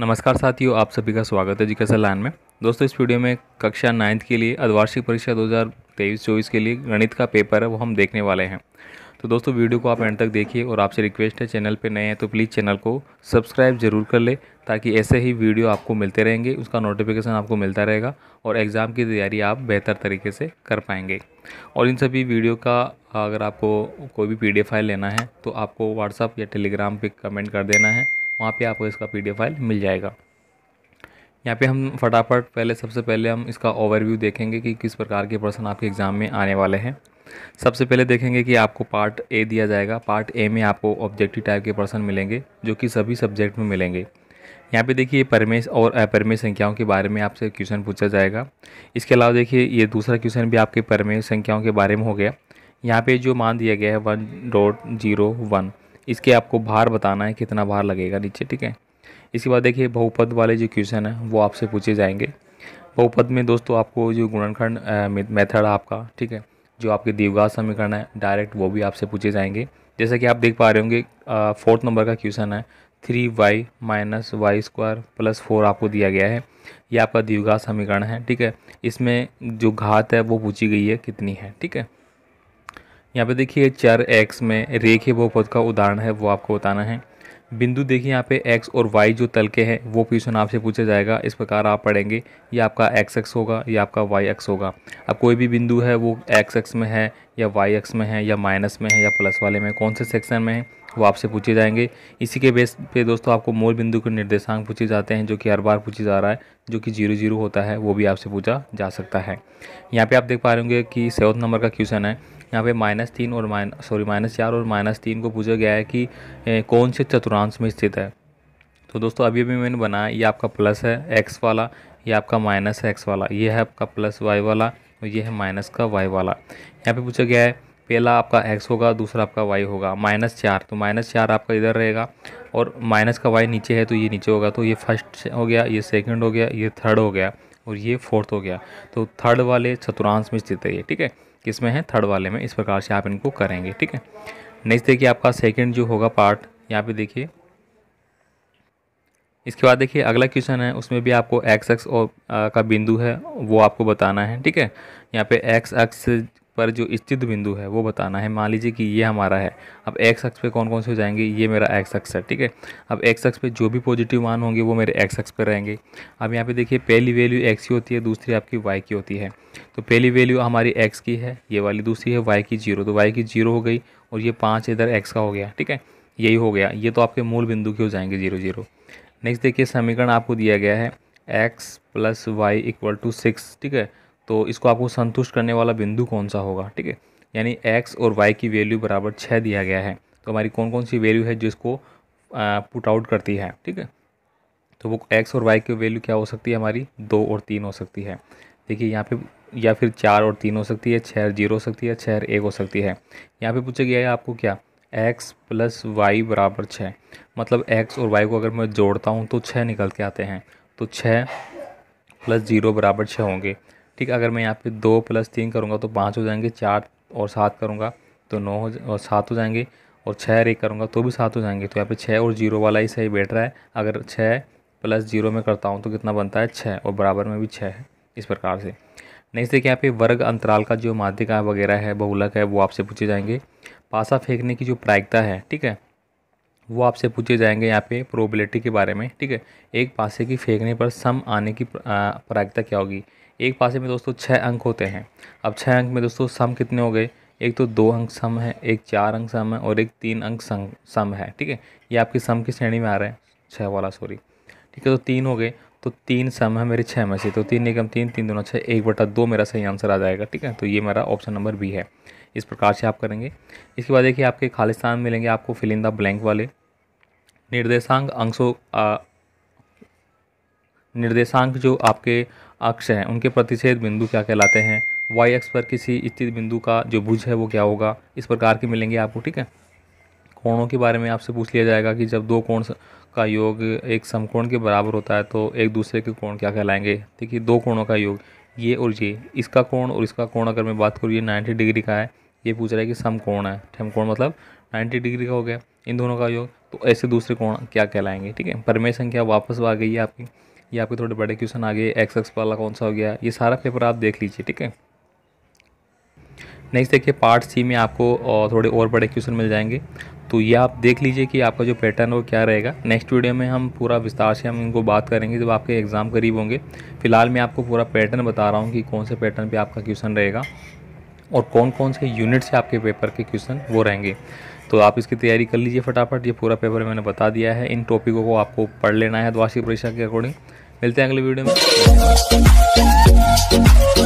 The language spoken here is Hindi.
नमस्कार साथियों आप सभी का स्वागत है जी कैसे लाइन में दोस्तों इस वीडियो में कक्षा नाइन्थ के लिए अधिवार्षिक परीक्षा 2023-24 के लिए गणित का पेपर है वो हम देखने वाले हैं तो दोस्तों वीडियो को आप एंड तक देखिए और आपसे रिक्वेस्ट है चैनल पर नए हैं तो प्लीज़ चैनल को सब्सक्राइब जरूर कर ले ताकि ऐसे ही वीडियो आपको मिलते रहेंगे उसका नोटिफिकेशन आपको मिलता रहेगा और एग्ज़ाम की तैयारी आप बेहतर तरीके से कर पाएंगे और इन सभी वीडियो का अगर आपको कोई भी पी फाइल लेना है तो आपको व्हाट्सअप या टेलीग्राम पर कमेंट कर देना है वहाँ पे आपको इसका पी फाइल मिल जाएगा यहाँ पे हम फटाफट पहले सबसे पहले हम इसका ओवरव्यू देखेंगे कि किस प्रकार के प्रश्न आपके एग्ज़ाम में आने वाले हैं सबसे पहले देखेंगे कि आपको पार्ट ए दिया जाएगा पार्ट ए में आपको ऑब्जेक्टिव टाइप के प्रश्न मिलेंगे जो कि सभी सब्जेक्ट में मिलेंगे यहाँ पे देखिए परमेश और अपरमेय संख्याओं के बारे में आपसे क्वेश्चन पूछा जाएगा इसके अलावा देखिए ये दूसरा क्वेश्चन भी आपके परमेय संख्याओं के बारे में हो गया यहाँ पे जो मान दिया गया है वन डॉट जीरो वन इसके आपको भार बताना है कितना भार लगेगा नीचे ठीक है इसके बाद देखिए बहुपद वाले जो क्वेश्चन है वो आपसे पूछे जाएंगे बहुपद में दोस्तों आपको जो गुणनखंड मेथड आपका ठीक है जो आपके दीवगा समीकरण है डायरेक्ट वो भी आपसे पूछे जाएंगे जैसा कि आप देख पा रहे होंगे फोर्थ नंबर का क्वेश्चन है three Y minus Y square plus four आपको दिया गया है ये आपका दीवघा समीकरण है ठीक है इसमें जो घात है वो पूछी गई है कितनी है ठीक है यहाँ पे देखिए चर एक्स में रेखे है वो पद का उदाहरण है वो आपको बताना है बिंदु देखिए यहाँ पे एक्स और वाई जो तल के हैं वो क्वेश्चन आपसे पूछा जाएगा इस प्रकार आप पढ़ेंगे ये आपका एक्स एक्स होगा या आपका वाई एक्स होगा अब कोई भी बिंदु है वो एक्स एक्स में है या वाई एक्स में है या माइनस में है या प्लस वाले में कौन से सेक्शन में है वो आपसे पूछे जाएंगे इसी के बेस पे दोस्तों आपको मूल बिंदु के निर्देशांक पूछे जाते हैं जो कि हर बार पूछे जा रहा है जो कि जीरो जीरो होता है वो भी आपसे पूछा जा सकता है यहाँ पे आप देख पा रहे होंगे कि सेवन नंबर का क्वेश्चन है यहाँ पे माइनस तीन और माइन सॉरी माइनस चार और माइनस तीन को पूछा गया है कि कौन से चतुरांश में स्थित है तो दोस्तों अभी अभी मैंने बनाया ये आपका प्लस है एक्स वाला ये आपका माइनस है एक्स वाला ये है आपका प्लस वाई वाला और ये है माइनस का वाई वाला यहाँ पर पूछा गया है पहला आपका एक्स होगा दूसरा आपका वाई होगा माइनस चार तो माइनस चार आपका इधर रहेगा और माइनस का वाई नीचे है तो ये नीचे होगा तो ये फर्स्ट हो गया ये सेकंड हो गया ये थर्ड हो गया और ये फोर्थ हो गया तो थर्ड वाले चतुरांश में स्थित है ये ठीक है में है थर्ड वाले में इस प्रकार से आप इनको करेंगे ठीक है नेक्स्ट देखिए आपका सेकेंड जो होगा पार्ट यहाँ पे देखिए इसके बाद देखिए अगला क्वेश्चन है उसमें भी आपको एक्स एक्स और आ, का बिंदु है वो आपको बताना है ठीक है यहाँ पे एक्स एक्स पर जो स्थित बिंदु है वो बताना है मान लीजिए कि ये हमारा है अब एक्स अक्ष पे कौन कौन से हो जाएंगे ये मेरा एक्स अक्ष है ठीक है अब एक्स शख्स पे जो भी पॉजिटिव मान होंगे वो मेरे एक्स अक्ष पे रहेंगे अब यहाँ पे देखिए पहली वैल्यू एक्स की होती है दूसरी आपकी वाई की होती है तो पहली वैल्यू हमारी एक्स की है ये वाली दूसरी है वाई की जीरो तो वाई की जीरो हो गई और ये पाँच इधर एक्स का हो गया ठीक है यही हो गया ये तो आपके मूल बिंदु के हो जाएंगे जीरो जीरो नेक्स्ट देखिए समीकरण आपको दिया गया है X plus Y equal to six ठीक है तो इसको आपको संतुष्ट करने वाला बिंदु कौन सा होगा ठीक है यानी एक्स और वाई की वैल्यू बराबर छः दिया गया है तो हमारी कौन कौन सी वैल्यू है जिसको पुट आउट करती है ठीक है तो वो एक्स और वाई की वैल्यू क्या हो सकती है हमारी दो और तीन हो सकती है देखिए यहाँ पे या फिर चार और तीन हो सकती है छः जीरो हो सकती है छः एक हो सकती है यहाँ पे पूछा गया है आपको क्या एक्स प्लस वाई बराबर छः मतलब एक्स और वाई को अगर मैं जोड़ता हूँ तो छः निकल के आते हैं तो छः प्लस जीरो बराबर छः होंगे ठीक अगर मैं यहाँ पे दो प्लस तीन करूँगा तो पाँच हो जाएंगे चार और सात करूँगा तो नौ हो और सात हो जाएंगे और छः एक करूँगा तो भी सात हो जाएंगे तो यहाँ पे छः और जीरो वाला ही सही बैठ रहा है अगर छः प्लस जीरो में करता हूँ तो कितना बनता है छः और बराबर में भी छः है इस प्रकार से नेक्स्ट देखिए यहाँ पे वर्ग अंतराल का जो माध्यिका वगैरह है बहुलक है वो आपसे पूछे जाएंगे पासा फेंकने की जो प्रायिकता है ठीक है वो आपसे पूछे जाएंगे यहाँ पे प्रोबेबिलिटी के बारे में ठीक है एक पासे की फेंकने पर सम आने की प्रायिकता क्या होगी एक पासे में दोस्तों छः अंक होते हैं अब छः अंक में दोस्तों सम कितने हो गए एक तो दो अंक सम है एक चार अंक सम है और एक तीन अंक सम है ठीक है ये आपकी सम की श्रेणी में आ रहे हैं छः वाला सॉरी ठीक है तो तीन हो गए तो तीन सम है मेरे छः में से तो तीन एकम तीन तीन दोनों छः एक बटा दो मेरा सही आंसर आ जाएगा ठीक है तो ये मेरा ऑप्शन नंबर बी है इस प्रकार से आप करेंगे इसके बाद देखिए आपके खालिस्तान मिलेंगे आपको फिलिंदा ब्लैंक वाले निर्देशांक अंशों निर्देशांक जो आपके अक्ष हैं उनके प्रतिषेध बिंदु क्या कहलाते हैं वाई एक्स पर किसी स्थित बिंदु का जो भुज है वो क्या होगा इस प्रकार के मिलेंगे आपको ठीक है कोणों के बारे में आपसे पूछ लिया जाएगा कि जब दो कोण का योग एक समकोण के बराबर होता है तो एक दूसरे के कोण क्या कहलाएंगे ठीक है दो कोणों का योग ये और ये इसका कोण और इसका कोण अगर मैं बात करूँ ये नाइन्टी डिग्री का है ये पूछ रहा है कि समकोण है ठमकोण मतलब नाइन्टी डिग्री का हो गया इन दोनों का योग तो ऐसे दूसरे कोण क्या कहलाएंगे ठीक है परमेय संख्या वापस आ गई है आपकी ये आपके थोड़े बड़े क्वेश्चन आ गए एक्स एक्स वाला कौन सा हो गया ये सारा पेपर आप देख लीजिए ठीक है नेक्स्ट देखिए पार्ट सी में आपको थोड़े और बड़े क्वेश्चन मिल जाएंगे तो ये आप देख लीजिए कि आपका जो पैटर्न वो क्या रहेगा नेक्स्ट वीडियो में हम पूरा विस्तार से हम इनको बात करेंगे जब आपके एग्ज़ाम करीब होंगे फिलहाल मैं आपको पूरा पैटर्न बता रहा हूँ कि कौन से पैटर्न पे आपका क्वेश्चन रहेगा और कौन कौन से यूनिट से आपके पेपर के क्वेश्चन वो रहेंगे तो आप इसकी तैयारी कर लीजिए फटाफट ये पूरा पेपर मैंने बता दिया है इन टॉपिकों को आपको पढ़ लेना है द्वार्षिक परीक्षा के अकॉर्डिंग मिलते हैं अगले वीडियो में